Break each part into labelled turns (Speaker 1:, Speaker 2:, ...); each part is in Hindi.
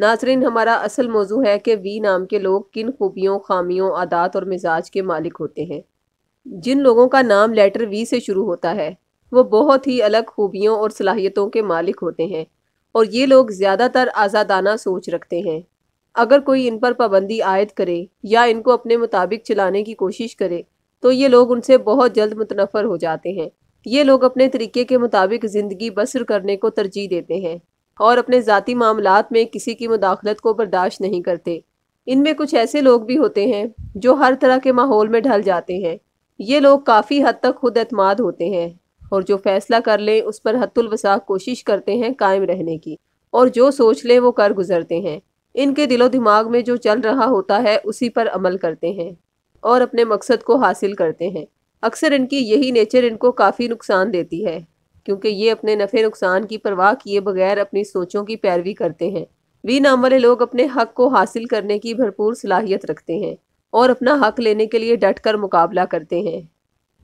Speaker 1: नाजरीन हमारा असल मौजू है कि वी नाम के लोग किन खूबियों खामियों आदात और मिजाज के मालिक होते हैं जिन लोगों का नाम लेटर वी से शुरू होता है वो बहुत ही अलग खूबियों और सलाहियतों के मालिक होते हैं और ये लोग ज़्यादातर आज़ादाना सोच रखते हैं अगर कोई इन पर पाबंदी आयद करे या इनको अपने मुताबिक चलाने की कोशिश करे तो ये लोग उनसे बहुत जल्द मुतनफ़र हो जाते हैं ये लोग अपने तरीके के मुताबिक ज़िंदगी बसर करने को तरजीह देते हैं और अपने ज़ाती मामला में किसी की मुदाखलत को बर्दाश्त नहीं करते इनमें कुछ ऐसे लोग भी होते हैं जो हर तरह के माहौल में ढल जाते हैं ये लोग काफ़ी हद तक खुद अतमाद होते हैं और जो फैसला कर लें उस पर हतुलवसा कोशिश करते हैं कायम रहने की और जो सोच लें वो कर गुजरते हैं इनके दिलो दिमाग में जो चल रहा होता है उसी पर अमल करते हैं और अपने मकसद को हासिल करते हैं अक्सर इनकी यही नेचर इनको काफ़ी नुकसान देती है क्योंकि ये अपने नफ़े नुकसान की परवाह किए बगैर अपनी सोचों की पैरवी करते हैं वी नाम वाले लोग अपने हक को हासिल करने की भरपूर सलाहियत रखते हैं और अपना हक लेने के लिए डट कर मुकाबला करते हैं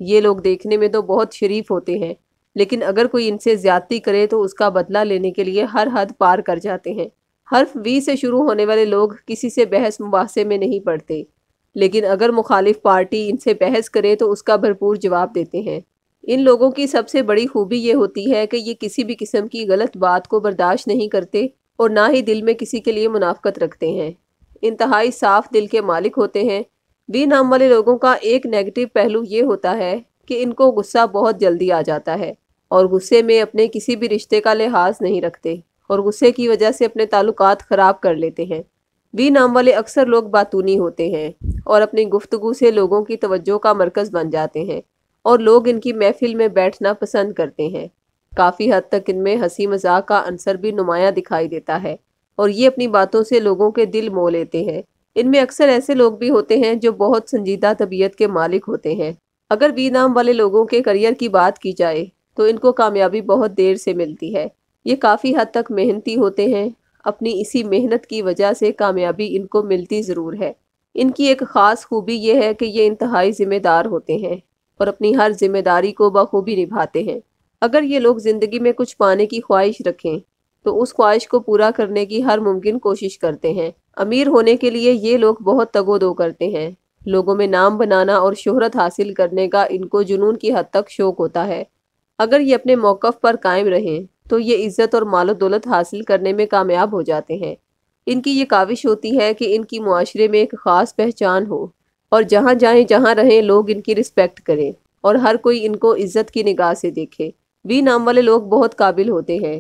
Speaker 1: ये लोग देखने में तो बहुत शरीफ होते हैं लेकिन अगर कोई इनसे ज्यादती करे तो उसका बदला लेने के लिए हर हद पार कर जाते हैं हर्फ वी से शुरू होने वाले लोग किसी से बहस मुबासे में नहीं पड़ते लेकिन अगर मुखालिफ पार्टी इनसे बहस करे तो उसका भरपूर जवाब देते हैं इन लोगों की सबसे बड़ी खूबी ये होती है कि ये किसी भी किस्म की गलत बात को बर्दाश्त नहीं करते और ना ही दिल में किसी के लिए मुनाफ्त रखते हैं इंतहाई साफ दिल के मालिक होते हैं बी नाम वाले लोगों का एक नेगेटिव पहलू ये होता है कि इनको गुस्सा बहुत जल्दी आ जाता है और गुस्से में अपने किसी भी रिश्ते का लिहाज नहीं रखते और गुस्से की वजह से अपने ताल्लुक ख़राब कर लेते हैं बी नाम वाले अक्सर लोग बातूनी होते हैं और अपनी गुफ्तगु से लोगों की तवज्जो का मरकज़ बन जाते हैं और लोग इनकी महफिल में बैठना पसंद करते हैं काफ़ी हद तक इनमें हंसी मजाक का अंसर भी नुमाया दिखाई देता है और ये अपनी बातों से लोगों के दिल मोह लेते हैं इनमें अक्सर ऐसे लोग भी होते हैं जो बहुत संजीदा तबीयत के मालिक होते हैं अगर बी नाम वाले लोगों के करियर की बात की जाए तो इनको कामयाबी बहुत देर से मिलती है ये काफ़ी हद तक मेहनती होते हैं अपनी इसी मेहनत की वजह से कामयाबी इनको मिलती ज़रूर है इनकी एक ख़ास खूबी यह है कि ये इंतहाई ज़िम्मेदार होते हैं और अपनी हर जिम्मेदारी को बखूबी निभाते हैं अगर ये लोग ज़िंदगी में कुछ पाने की ख्वाहिश रखें तो उस ख्वाहिश को पूरा करने की हर मुमकिन कोशिश करते हैं अमीर होने के लिए ये लोग बहुत तगोदो करते हैं लोगों में नाम बनाना और शोहरत हासिल करने का इनको जुनून की हद तक शौक होता है अगर ये अपने मौक़ पर कायम रहें तो ये इज़्ज़त और मालो दौलत हासिल करने में कामयाब हो जाते हैं इनकी ये काविश होती है कि इनकी माशरे में एक ख़ास पहचान हो और जहाँ जाए जहाँ रहें लोग इनकी रिस्पेक्ट करें और हर कोई इनको इज्जत की निगाह से देखे वी नाम वाले लोग बहुत काबिल होते हैं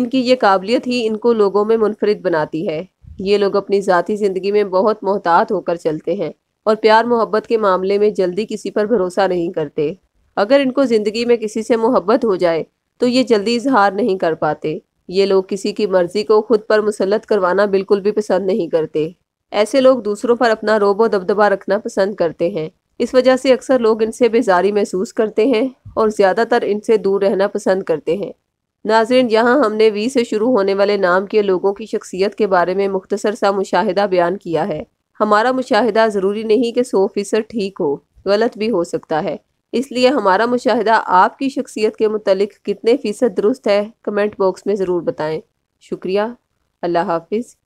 Speaker 1: इनकी ये काबिलियत ही इनको लोगों में मुनफरद बनाती है ये लोग अपनी ज़ाती ज़िंदगी में बहुत मोहतात होकर चलते हैं और प्यार मोहब्बत के मामले में जल्दी किसी पर भरोसा नहीं करते अगर इनको ज़िंदगी में किसी से मोहब्बत हो जाए तो ये जल्दी इजहार नहीं कर पाते ये लोग किसी की मर्ज़ी को खुद पर मुसलत करवाना बिल्कुल भी पसंद नहीं करते ऐसे लोग दूसरों पर अपना रोबो दबदबा रखना पसंद करते हैं इस वजह से अक्सर लोग इनसे बेजारी महसूस करते हैं और ज़्यादातर इनसे दूर रहना पसंद करते हैं नाजरन यहाँ हमने वी से शुरू होने वाले नाम के लोगों की शख्सियत के बारे में मुख्तसर सा मुशाहिदा बयान किया है हमारा मुशाहिदा ज़रूरी नहीं कि सौ फीसद ठीक हो गलत भी हो सकता है इसलिए हमारा मुशाहिदा आपकी शख्सियत के मतलब कितने फ़ीसद दुरुस्त है कमेंट बॉक्स में ज़रूर बताएं शुक्रिया अल्लाह हाफिज़